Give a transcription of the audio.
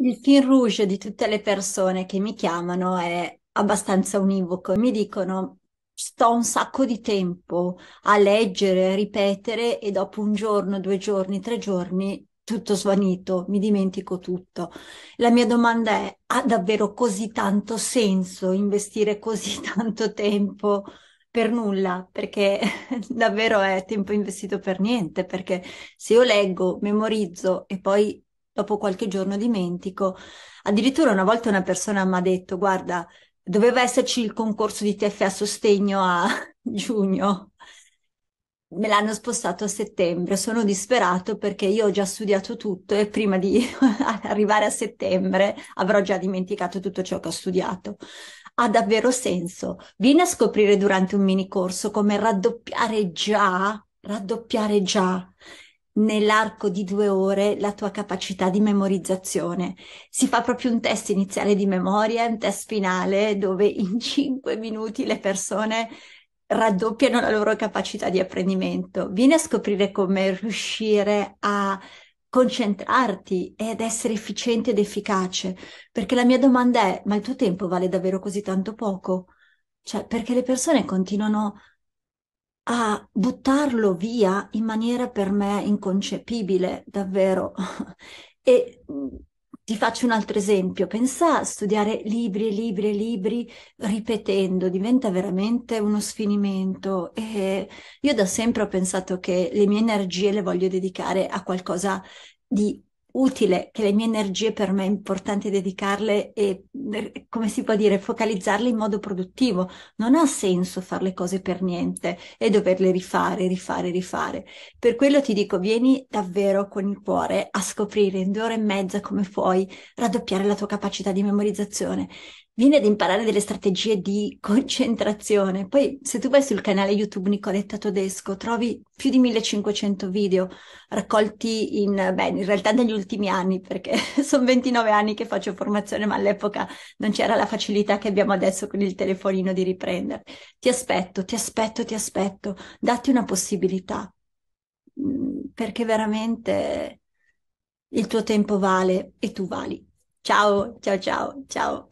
Il fil rouge di tutte le persone che mi chiamano è abbastanza univoco. Mi dicono sto un sacco di tempo a leggere, ripetere e dopo un giorno, due giorni, tre giorni tutto svanito, mi dimentico tutto. La mia domanda è, ha davvero così tanto senso investire così tanto tempo per nulla? Perché davvero è tempo investito per niente, perché se io leggo, memorizzo e poi dopo qualche giorno dimentico. Addirittura una volta una persona mi ha detto, guarda, doveva esserci il concorso di TFA a sostegno a giugno, me l'hanno spostato a settembre, sono disperato perché io ho già studiato tutto e prima di arrivare a settembre avrò già dimenticato tutto ciò che ho studiato. Ha davvero senso. Vieni a scoprire durante un mini corso come raddoppiare già, raddoppiare già nell'arco di due ore la tua capacità di memorizzazione. Si fa proprio un test iniziale di memoria, un test finale dove in cinque minuti le persone raddoppiano la loro capacità di apprendimento. Vieni a scoprire come riuscire a concentrarti ed essere efficiente ed efficace, perché la mia domanda è, ma il tuo tempo vale davvero così tanto poco? Cioè, perché le persone continuano a buttarlo via in maniera per me inconcepibile, davvero. e mm, ti faccio un altro esempio, pensa a studiare libri e libri e libri ripetendo, diventa veramente uno sfinimento e io da sempre ho pensato che le mie energie le voglio dedicare a qualcosa di utile, che le mie energie per me è importante dedicarle e eh, come si può dire, focalizzarle in modo produttivo. Non ha senso fare le cose per niente e doverle rifare, rifare, rifare. Per quello ti dico, vieni davvero con il cuore a scoprire in due ore e mezza come puoi raddoppiare la tua capacità di memorizzazione. Vieni ad imparare delle strategie di concentrazione. Poi, se tu vai sul canale YouTube Nicoletta Todesco, trovi più di 1500 video raccolti in, beh, in realtà negli ultimi anni, perché sono 29 anni che faccio formazione, ma all'epoca non c'era la facilità che abbiamo adesso con il telefonino di riprendere. Ti aspetto, ti aspetto, ti aspetto, datti una possibilità, mm, perché veramente il tuo tempo vale e tu vali. Ciao, ciao, ciao, ciao.